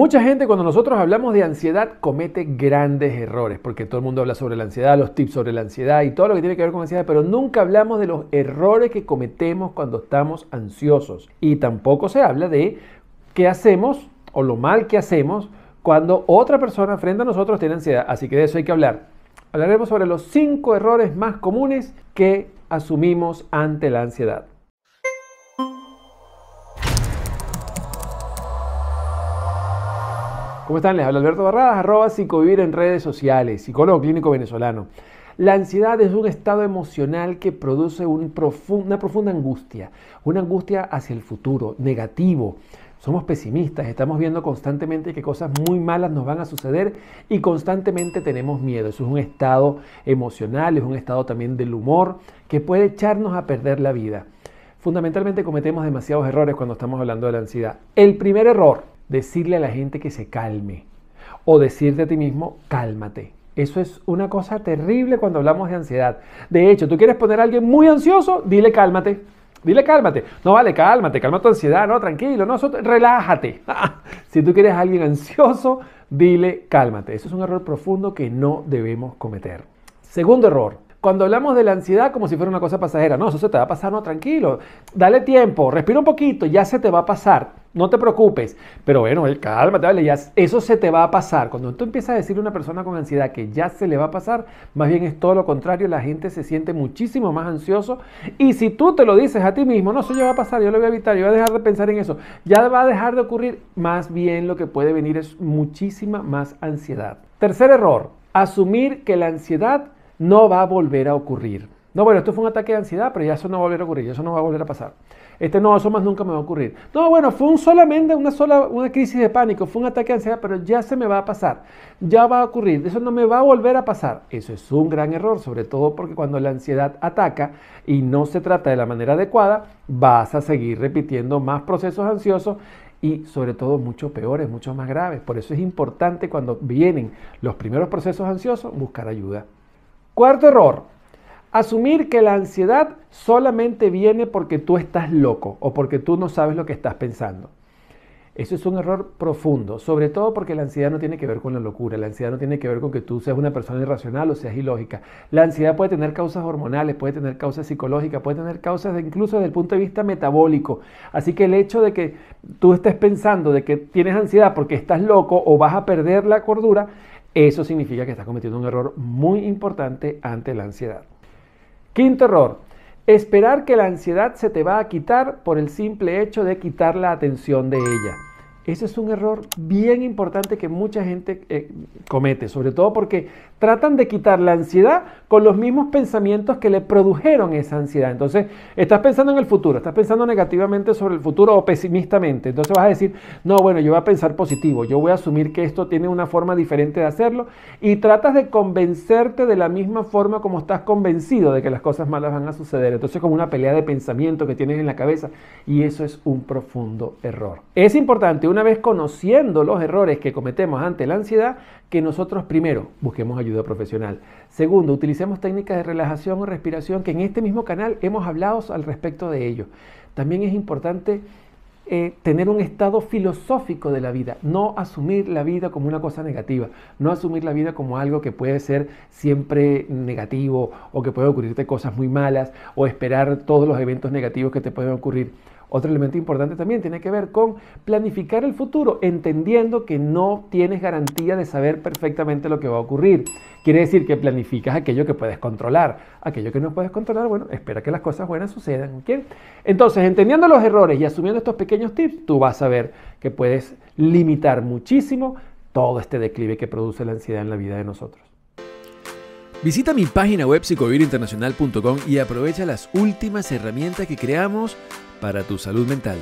Mucha gente cuando nosotros hablamos de ansiedad comete grandes errores, porque todo el mundo habla sobre la ansiedad, los tips sobre la ansiedad y todo lo que tiene que ver con la ansiedad, pero nunca hablamos de los errores que cometemos cuando estamos ansiosos. Y tampoco se habla de qué hacemos o lo mal que hacemos cuando otra persona frente a nosotros tiene ansiedad. Así que de eso hay que hablar. Hablaremos sobre los cinco errores más comunes que asumimos ante la ansiedad. ¿Cómo están? Les habla Alberto Barradas, arroba en redes sociales, psicólogo clínico venezolano. La ansiedad es un estado emocional que produce una profunda angustia, una angustia hacia el futuro, negativo. Somos pesimistas, estamos viendo constantemente que cosas muy malas nos van a suceder y constantemente tenemos miedo. Eso es un estado emocional, es un estado también del humor que puede echarnos a perder la vida fundamentalmente cometemos demasiados errores cuando estamos hablando de la ansiedad. El primer error decirle a la gente que se calme o decirte a ti mismo, cálmate. Eso es una cosa terrible cuando hablamos de ansiedad. De hecho, tú quieres poner a alguien muy ansioso, dile cálmate. Dile cálmate. No vale, cálmate, calma tu ansiedad, no, tranquilo, no, relájate. si tú quieres a alguien ansioso, dile cálmate. Eso es un error profundo que no debemos cometer. Segundo error, cuando hablamos de la ansiedad como si fuera una cosa pasajera, no, eso se te va a pasar, no, tranquilo, dale tiempo, respira un poquito, ya se te va a pasar. No te preocupes, pero bueno, calma, dale, Ya, eso se te va a pasar. Cuando tú empiezas a decirle a una persona con ansiedad que ya se le va a pasar, más bien es todo lo contrario, la gente se siente muchísimo más ansioso. Y si tú te lo dices a ti mismo, no, eso ya va a pasar, yo lo voy a evitar, yo voy a dejar de pensar en eso, ya va a dejar de ocurrir, más bien lo que puede venir es muchísima más ansiedad. Tercer error, asumir que la ansiedad no va a volver a ocurrir. No, bueno, esto fue un ataque de ansiedad, pero ya eso no va a volver a ocurrir, eso no va a volver a pasar. Este no, eso más nunca me va a ocurrir. No, bueno, fue un solamente una sola una crisis de pánico, fue un ataque de ansiedad, pero ya se me va a pasar, ya va a ocurrir, eso no me va a volver a pasar. Eso es un gran error, sobre todo porque cuando la ansiedad ataca y no se trata de la manera adecuada, vas a seguir repitiendo más procesos ansiosos y sobre todo mucho peores, mucho más graves. Por eso es importante cuando vienen los primeros procesos ansiosos buscar ayuda. Cuarto error, Asumir que la ansiedad solamente viene porque tú estás loco o porque tú no sabes lo que estás pensando. Eso es un error profundo, sobre todo porque la ansiedad no tiene que ver con la locura, la ansiedad no tiene que ver con que tú seas una persona irracional o seas ilógica. La ansiedad puede tener causas hormonales, puede tener causas psicológicas, puede tener causas incluso desde el punto de vista metabólico. Así que el hecho de que tú estés pensando de que tienes ansiedad porque estás loco o vas a perder la cordura, eso significa que estás cometiendo un error muy importante ante la ansiedad. Quinto error, esperar que la ansiedad se te va a quitar por el simple hecho de quitar la atención de ella. Ese es un error bien importante que mucha gente eh, comete, sobre todo porque tratan de quitar la ansiedad con los mismos pensamientos que le produjeron esa ansiedad. Entonces, estás pensando en el futuro, estás pensando negativamente sobre el futuro o pesimistamente. Entonces vas a decir, no, bueno, yo voy a pensar positivo, yo voy a asumir que esto tiene una forma diferente de hacerlo y tratas de convencerte de la misma forma como estás convencido de que las cosas malas van a suceder. Entonces, como una pelea de pensamiento que tienes en la cabeza y eso es un profundo error. Es importante una vez conociendo los errores que cometemos ante la ansiedad, que nosotros primero busquemos ayuda profesional. Segundo, utilicemos técnicas de relajación o respiración, que en este mismo canal hemos hablado al respecto de ello. También es importante eh, tener un estado filosófico de la vida, no asumir la vida como una cosa negativa, no asumir la vida como algo que puede ser siempre negativo o que puede ocurrirte cosas muy malas o esperar todos los eventos negativos que te pueden ocurrir. Otro elemento importante también tiene que ver con planificar el futuro, entendiendo que no tienes garantía de saber perfectamente lo que va a ocurrir. Quiere decir que planificas aquello que puedes controlar. Aquello que no puedes controlar, bueno, espera que las cosas buenas sucedan. Entonces, entendiendo los errores y asumiendo estos pequeños tips, tú vas a ver que puedes limitar muchísimo todo este declive que produce la ansiedad en la vida de nosotros. Visita mi página web psicovirinternacional.com y aprovecha las últimas herramientas que creamos para tu salud mental.